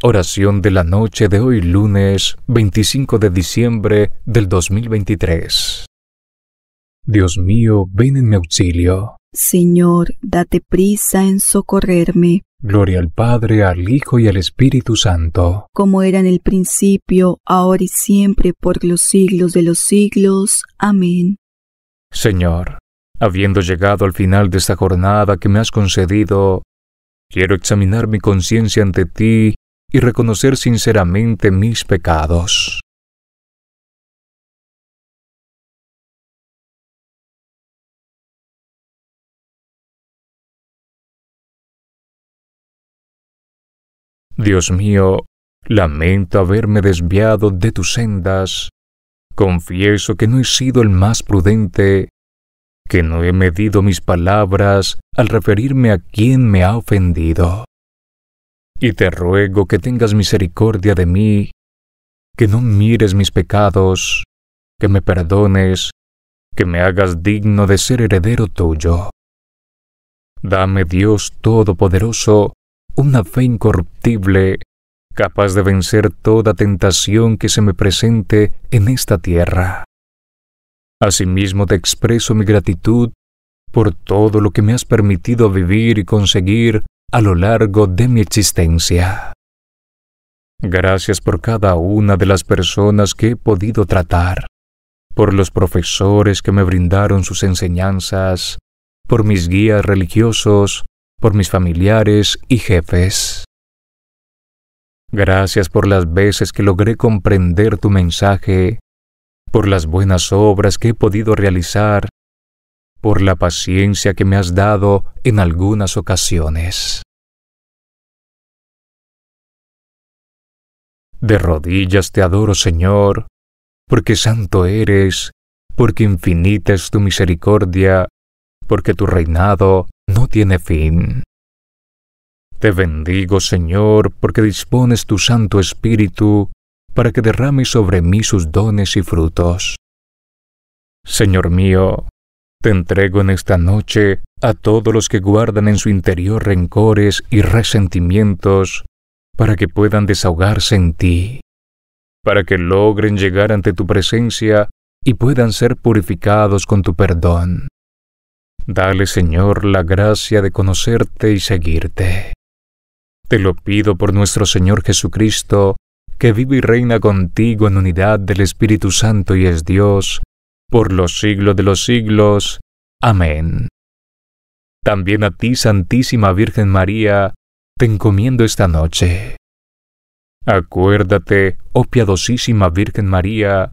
Oración de la noche de hoy lunes 25 de diciembre del 2023. Dios mío, ven en mi auxilio. Señor, date prisa en socorrerme. Gloria al Padre, al Hijo y al Espíritu Santo. Como era en el principio, ahora y siempre, por los siglos de los siglos. Amén. Señor, habiendo llegado al final de esta jornada que me has concedido, quiero examinar mi conciencia ante ti y reconocer sinceramente mis pecados. Dios mío, lamento haberme desviado de tus sendas. Confieso que no he sido el más prudente, que no he medido mis palabras al referirme a quien me ha ofendido y te ruego que tengas misericordia de mí, que no mires mis pecados, que me perdones, que me hagas digno de ser heredero tuyo. Dame Dios Todopoderoso una fe incorruptible, capaz de vencer toda tentación que se me presente en esta tierra. Asimismo te expreso mi gratitud por todo lo que me has permitido vivir y conseguir a lo largo de mi existencia. Gracias por cada una de las personas que he podido tratar, por los profesores que me brindaron sus enseñanzas, por mis guías religiosos, por mis familiares y jefes. Gracias por las veces que logré comprender tu mensaje, por las buenas obras que he podido realizar por la paciencia que me has dado en algunas ocasiones. De rodillas te adoro, Señor, porque santo eres, porque infinita es tu misericordia, porque tu reinado no tiene fin. Te bendigo, Señor, porque dispones tu Santo Espíritu para que derrame sobre mí sus dones y frutos. Señor mío, te entrego en esta noche a todos los que guardan en su interior rencores y resentimientos, para que puedan desahogarse en ti, para que logren llegar ante tu presencia y puedan ser purificados con tu perdón. Dale, Señor, la gracia de conocerte y seguirte. Te lo pido por nuestro Señor Jesucristo, que vive y reina contigo en unidad del Espíritu Santo y es Dios, por los siglos de los siglos. Amén. También a ti, Santísima Virgen María, te encomiendo esta noche. Acuérdate, oh piadosísima Virgen María,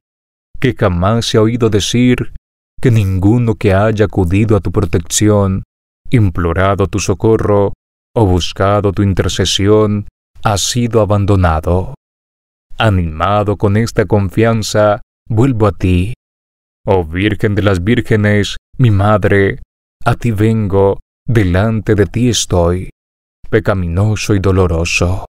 que jamás se ha oído decir que ninguno que haya acudido a tu protección, implorado tu socorro o buscado tu intercesión, ha sido abandonado. Animado con esta confianza, vuelvo a ti, Oh Virgen de las Vírgenes, mi Madre, a ti vengo, delante de ti estoy, pecaminoso y doloroso.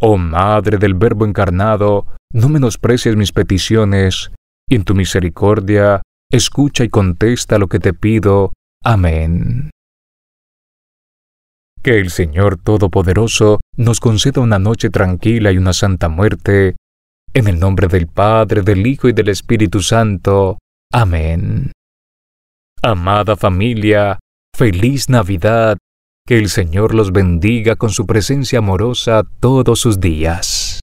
Oh Madre del Verbo encarnado, no menosprecies mis peticiones, y en tu misericordia, escucha y contesta lo que te pido. Amén. Que el Señor Todopoderoso nos conceda una noche tranquila y una santa muerte en el nombre del Padre, del Hijo y del Espíritu Santo. Amén. Amada familia, feliz Navidad. Que el Señor los bendiga con su presencia amorosa todos sus días.